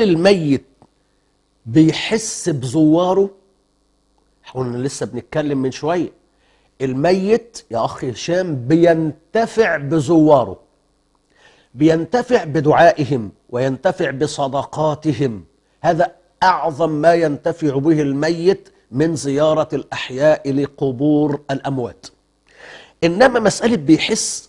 الميت بيحس بزواره احنا لسه بنتكلم من شويه الميت يا اخ هشام بينتفع بزواره بينتفع بدعائهم وينتفع بصدقاتهم هذا اعظم ما ينتفع به الميت من زياره الاحياء لقبور الاموات انما مساله بيحس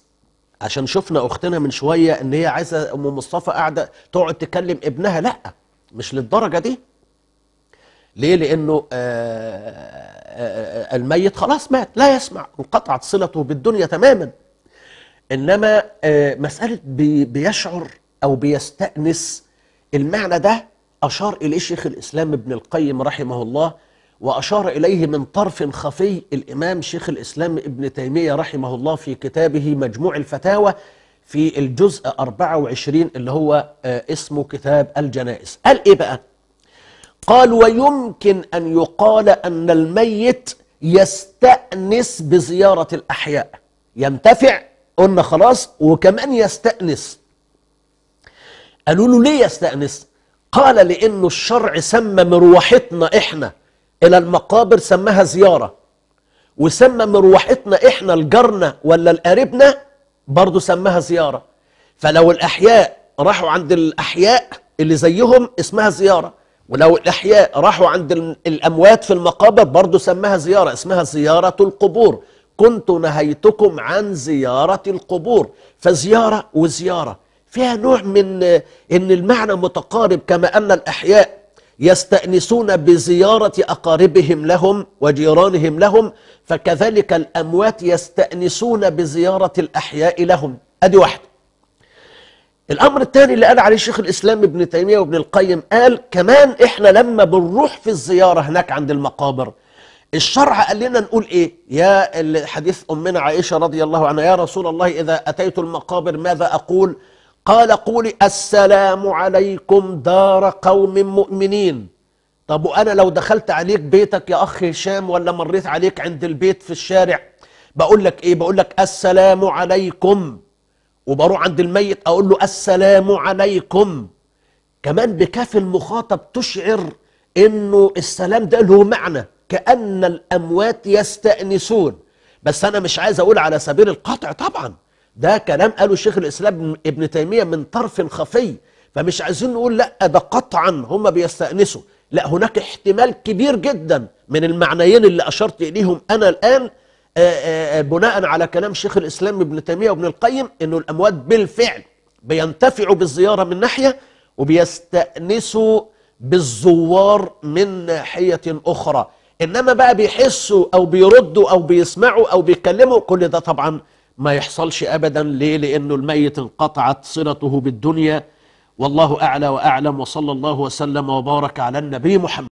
عشان شفنا اختنا من شويه ان هي عايزه ام مصطفى قاعده تقعد تكلم ابنها لا مش للدرجه دي ليه لانه آآ آه، آآ آه، آه، الميت خلاص مات لا يسمع انقطعت صلته بالدنيا تماما انما مساله بي بيشعر او بيستانس المعنى ده اشار اليه شيخ الاسلام ابن القيم رحمه الله وأشار إليه من طرف خفي الإمام شيخ الإسلام ابن تيمية رحمه الله في كتابه مجموع الفتاوى في الجزء 24 اللي هو آه، اسمه كتاب الجنائز قال إيه بقى؟ قال ويمكن أن يقال أن الميت يستأنس بزيارة الأحياء ينتفع قلنا خلاص وكمان يستأنس قالوا له ليه يستأنس؟ قال لأنه الشرع سمى مروحتنا إحنا إلى المقابر سماها زيارة وسمى مروحتنا إحنا الجارنا ولا القريبنا برضه سماها زيارة فلو الأحياء راحوا عند الأحياء اللي زيهم اسمها زيارة ولو الأحياء راحوا عند الأموات في المقابر برضه سماها زيارة اسمها زيارة القبور كنت نهيتكم عن زيارة القبور فزيارة وزيارة فيها نوع من ان المعنى متقارب كما ان الاحياء يستأنسون بزيارة أقاربهم لهم وجيرانهم لهم فكذلك الأموات يستأنسون بزيارة الأحياء لهم أدي واحد الأمر الثاني اللي قال عليه شيخ الإسلام ابن تيمية وابن القيم قال كمان إحنا لما بنروح في الزيارة هناك عند المقابر الشرع قال لنا نقول إيه يا حديث أمنا عائشة رضي الله عنها يا رسول الله إذا أتيت المقابر ماذا أقول؟ قال قولي السلام عليكم دار قوم مؤمنين طب وأنا لو دخلت عليك بيتك يا أخ هشام ولا مريت عليك عند البيت في الشارع بقول لك إيه بقول لك السلام عليكم وبروح عند الميت أقول له السلام عليكم كمان بكاف المخاطب تشعر إنه السلام ده له معنى كأن الأموات يستأنسون بس أنا مش عايز أقول على سبيل القطع طبعاً ده كلام قاله شيخ الإسلام ابن تيمية من طرف خفي فمش عايزين نقول لا ده قطعا هم بيستأنسوا لا هناك احتمال كبير جدا من المعنيين اللي أشرت إليهم أنا الآن آه، آه، آه، بناء على كلام شيخ الإسلام ابن تيمية وابن القيم أنه الأموات بالفعل بينتفعوا بالزيارة من ناحية وبيستأنسوا بالزوار من ناحية أخرى إنما بقى بيحسوا أو بيردوا أو بيسمعوا أو بيكلموا كل ده طبعا ما يحصلش أبدا ليه لأنه الميت انقطعت صلته بالدنيا والله أعلى وأعلم وصلى الله وسلم وبارك على النبي محمد